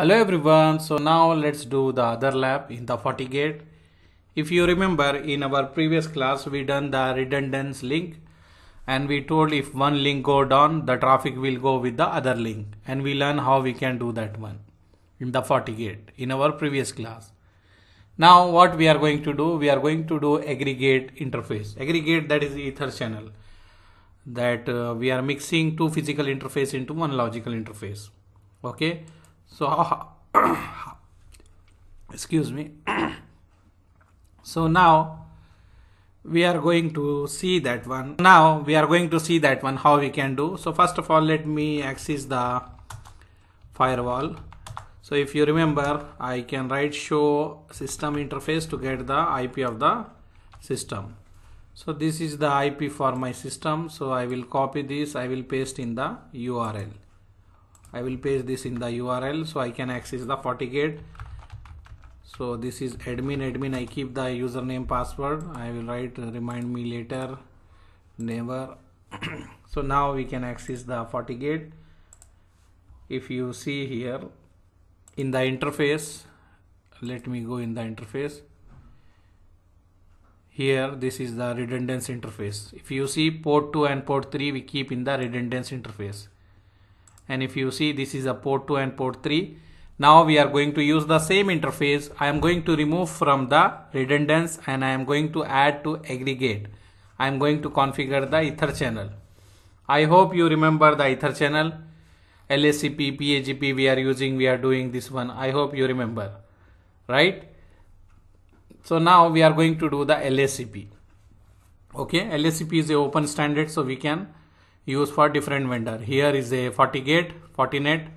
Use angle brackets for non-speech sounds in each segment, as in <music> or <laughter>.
hello everyone so now let's do the other lab in the FortiGate if you remember in our previous class we done the redundance link and we told if one link go down the traffic will go with the other link and we learn how we can do that one in the FortiGate in our previous class now what we are going to do we are going to do aggregate interface aggregate that is ether channel that uh, we are mixing two physical interface into one logical interface okay so <coughs> excuse me <coughs> so now we are going to see that one now we are going to see that one how we can do so first of all let me access the firewall so if you remember I can write show system interface to get the IP of the system so this is the IP for my system so I will copy this I will paste in the URL I will paste this in the URL so I can access the FortiGate so this is admin admin I keep the username password I will write remind me later never <coughs> so now we can access the FortiGate if you see here in the interface let me go in the interface here this is the redundance interface if you see port 2 and port 3 we keep in the redundance interface and if you see this is a port 2 and port 3 now we are going to use the same interface I am going to remove from the redundance and I am going to add to aggregate I am going to configure the ether channel I hope you remember the ether channel LSCP, PAGP we are using we are doing this one I hope you remember right so now we are going to do the LACP. okay LACP is a open standard so we can Use for different vendor. Here is a FortiGate, FortiNet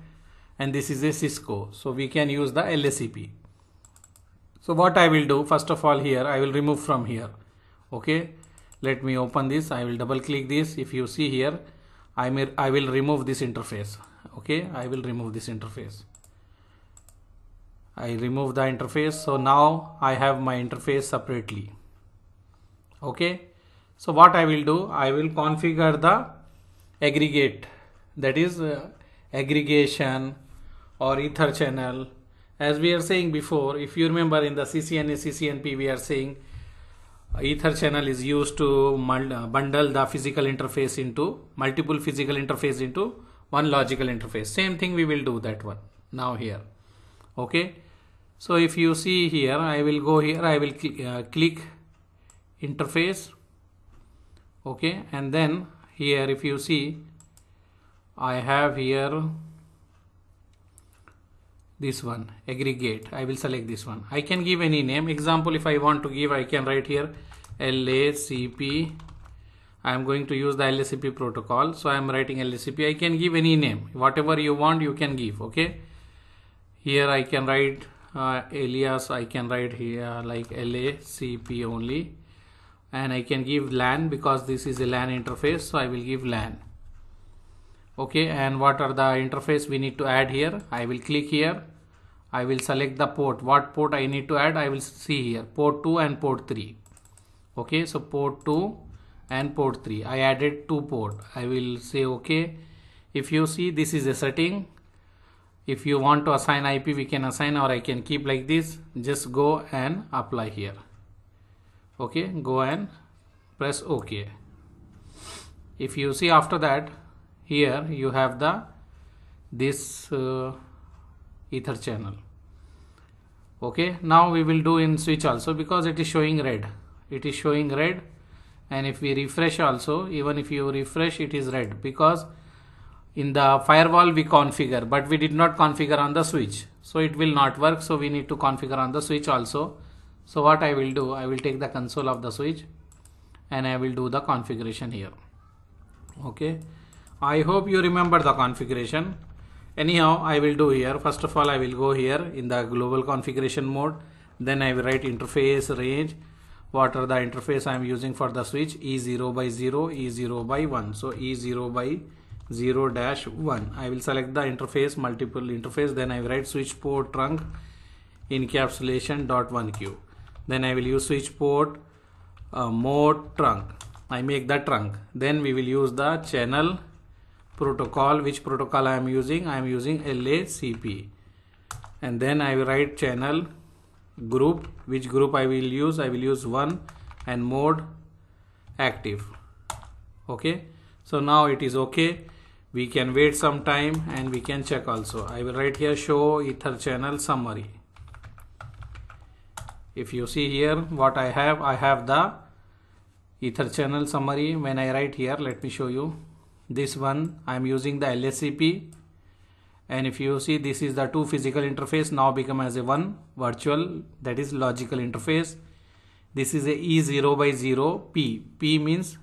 and this is a Cisco. So we can use the LACP. So what I will do first of all here I will remove from here. Okay. Let me open this. I will double click this. If you see here I may I will remove this interface. Okay. I will remove this interface. I remove the interface. So now I have my interface separately. Okay. So what I will do I will configure the aggregate that is uh, aggregation or ether channel as we are saying before if you remember in the CCNA CCNP we are saying uh, ether channel is used to uh, bundle the physical interface into multiple physical interface into one logical interface same thing we will do that one now here okay so if you see here I will go here I will cl uh, click interface okay and then here if you see I have here this one aggregate I will select this one I can give any name example if I want to give I can write here LACP I am going to use the LACP protocol so I am writing LACP I can give any name whatever you want you can give okay here I can write uh, alias I can write here like LACP only and I can give LAN because this is a LAN interface so I will give LAN okay and what are the interface we need to add here I will click here I will select the port what port I need to add I will see here port 2 and port 3 okay so port 2 and port 3 I added two port I will say okay if you see this is a setting if you want to assign IP we can assign or I can keep like this just go and apply here okay go and press ok if you see after that here you have the this uh, ether channel okay now we will do in switch also because it is showing red it is showing red and if we refresh also even if you refresh it is red because in the firewall we configure but we did not configure on the switch so it will not work so we need to configure on the switch also so what I will do, I will take the console of the switch and I will do the configuration here. Okay. I hope you remember the configuration. Anyhow, I will do here. First of all, I will go here in the global configuration mode. Then I will write interface range. What are the interface I am using for the switch? E0 by 0, E0 by 1. So E0 by 0 dash 1. I will select the interface, multiple interface. Then I will write switch port trunk encapsulation dot 1Q then I will use switch port uh, mode trunk I make the trunk then we will use the channel protocol which protocol I am using I am using LACP and then I will write channel group which group I will use I will use one and mode active okay so now it is okay we can wait some time and we can check also I will write here show ether channel summary if you see here what I have I have the ether channel summary when I write here let me show you this one I am using the LSCP and if you see this is the two physical interface now become as a one virtual that is logical interface this is a E0 by 0 P P means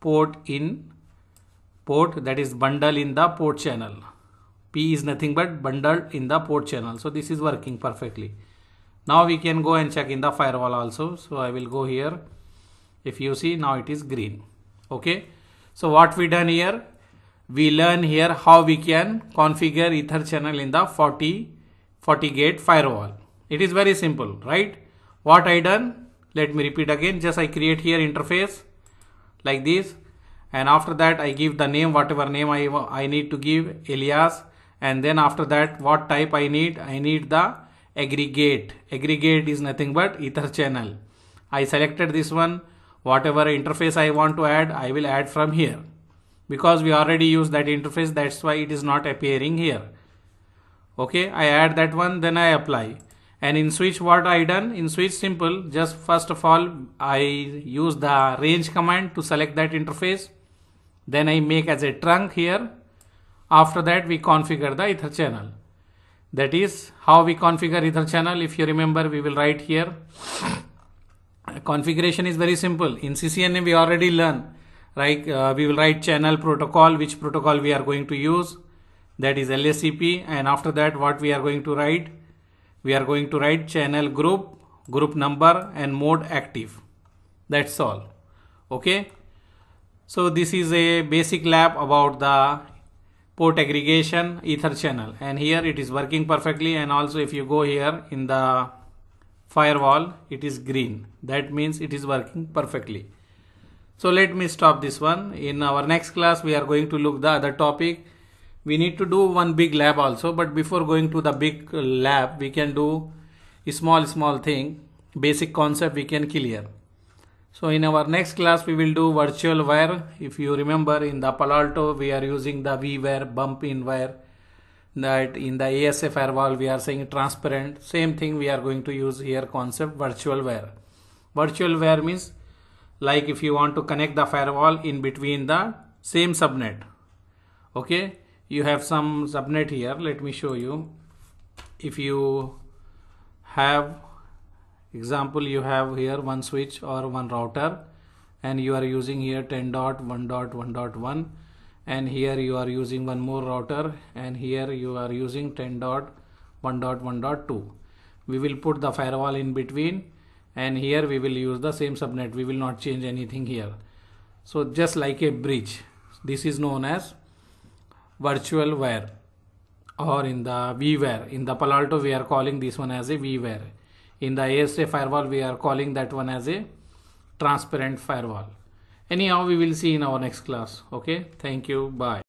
port in port that is bundle in the port channel P is nothing but bundled in the port channel so this is working perfectly now we can go and check in the firewall also so i will go here if you see now it is green okay so what we done here we learn here how we can configure ether channel in the 40 40 gate firewall it is very simple right what i done let me repeat again just i create here interface like this and after that i give the name whatever name i i need to give alias and then after that what type i need i need the aggregate aggregate is nothing but ether channel i selected this one whatever interface i want to add i will add from here because we already use that interface that's why it is not appearing here okay i add that one then i apply and in switch what i done in switch simple just first of all i use the range command to select that interface then i make as a trunk here after that we configure the ether channel that is how we configure ether channel if you remember we will write here configuration is very simple in ccna we already learn right uh, we will write channel protocol which protocol we are going to use that is lscp and after that what we are going to write we are going to write channel group group number and mode active that's all okay so this is a basic lab about the port aggregation ether channel and here it is working perfectly and also if you go here in the firewall it is green that means it is working perfectly so let me stop this one in our next class we are going to look the other topic we need to do one big lab also but before going to the big lab we can do small small thing basic concept we can clear so in our next class we will do virtual wire. If you remember in the Palo Alto we are using the V wire bump in wire that in the ASA firewall we are saying transparent same thing we are going to use here concept virtual wire. Virtual wire means like if you want to connect the firewall in between the same subnet okay you have some subnet here let me show you if you have example you have here one switch or one router and you are using here 10 dot 1 dot 1 dot 1 and here you are using one more router and here you are using 10 dot 1 dot 1 dot 2 we will put the firewall in between and here we will use the same subnet we will not change anything here so just like a bridge this is known as virtual wire or in the vware in the palo alto we are calling this one as a vware in the ASA firewall, we are calling that one as a transparent firewall. Anyhow, we will see in our next class. Okay, thank you. Bye.